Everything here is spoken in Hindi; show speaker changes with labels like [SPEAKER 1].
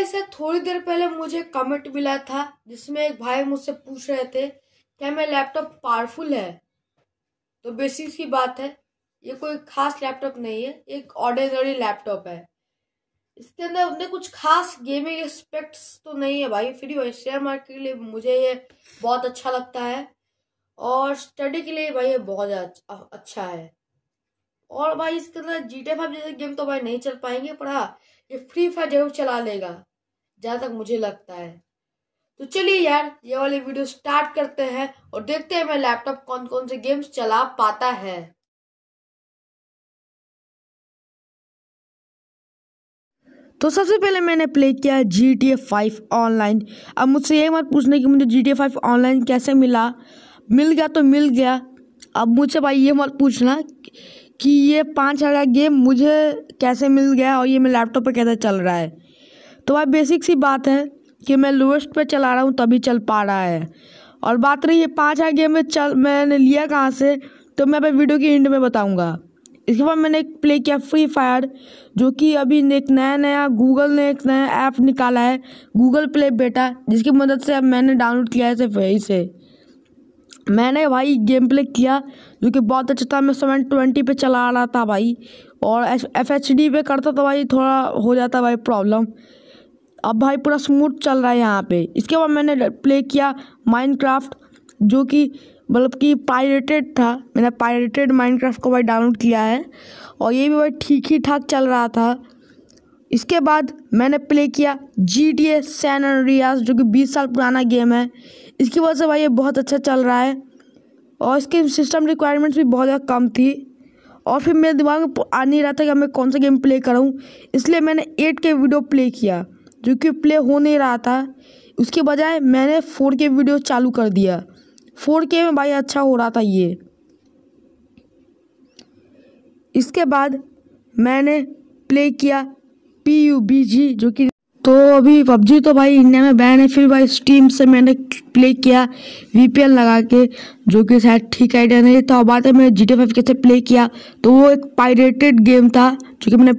[SPEAKER 1] गाइस एक थोड़ी देर पहले मुझे कमेंट मिला था जिसमें एक भाई मुझसे पूछ रहे थे क्या मेरा लैपटॉप पावरफुल है तो बेसिक की बात है ये कोई खास लैपटॉप नहीं है एक ऑर्डिनरी लैपटॉप है इसके अंदर उतने कुछ खास गेमिंग एस्पेक्ट्स तो नहीं है भाई फ्री भाई शेयर मार्केट के लिए मुझे ये बहुत अच्छा लगता है और स्टडी के लिए भाई ये बहुत अच्छा, अच्छा है और भाई इसके अंदर जी टी फाइव जैसे गेम तो भाई नहीं चल पाएंगे पर हाँ ये फ्री फायर जरूर चला लेगा जहाँ तक मुझे लगता है तो चलिए यार ये वाली वीडियो स्टार्ट करते हैं और देखते हैं मैं लैपटॉप कौन कौन से गेम्स चला पाता है तो सबसे पहले मैंने प्ले किया G T A five online अब मुझसे ये मत पूछने कि मुझे G T A five online कैसे मिला मिल गया तो मिल गया अब मुझसे भाई ये मत पूछना कि ये पाँच हज़ार गेम मुझे कैसे मिल गया और ये मेरे लैपटॉप पर कैसे चल रहा है तो भाई बेसिक सी बात है कि मैं लोएस्ट पे चला रहा हूँ तभी चल पा रहा है और बात रही है पाँच आई गेम में चल मैंने लिया कहाँ से तो मैं अपने वीडियो के एंड में बताऊँगा इसके बाद मैंने एक प्ले किया फ्री फायर जो कि अभी एक नया नया गूगल ने एक नया ऐप निकाला है गूगल प्ले बेटा जिसकी मदद से अब मैंने डाउनलोड किया है सिर्फ यही से मैंने भाई गेम प्ले किया जो कि बहुत अच्छा था मैं सेवन ट्वेंटी पर चला रहा था भाई और एफ एच डी पे करता था भाई थोड़ा हो जाता भाई प्रॉब्लम अब भाई पूरा स्मूथ चल रहा है यहाँ पे इसके बाद मैंने प्ले किया माइनक्राफ्ट जो कि मतलब कि पायरेटेड था मैंने पायरेटेड माइनक्राफ्ट को भाई डाउनलोड किया है और ये भी भाई ठीक ही ठाक चल रहा था इसके बाद मैंने प्ले किया जी टी ए सैन रियाज जो कि 20 साल पुराना गेम है इसकी वजह से भाई ये बहुत अच्छा चल रहा है और इसके सिस्टम रिक्वायरमेंट्स भी बहुत ज़्यादा कम थी और फिर मेरे दिमाग में आ नहीं रहा था कि मैं कौन सा गेम प्ले कराऊँ इसलिए मैंने एट के वीडियो प्ले किया जो कि प्ले हो नहीं रहा था उसके बजाय मैंने फोर के वीडियो चालू कर दिया फोर के में भाई अच्छा हो रहा था ये इसके बाद मैंने प्ले किया पी यू बी जी जो कि तो अभी पबजी तो भाई इंडिया में बैन है फिर भाई स्टीम से मैंने प्ले किया एल लगा के जो कि शायद ठीक आइडिया नहीं था और बात है मैंने जी टी फाइव कैसे प्ले किया तो वो एक पायरेटेड गेम था जो कि मैंने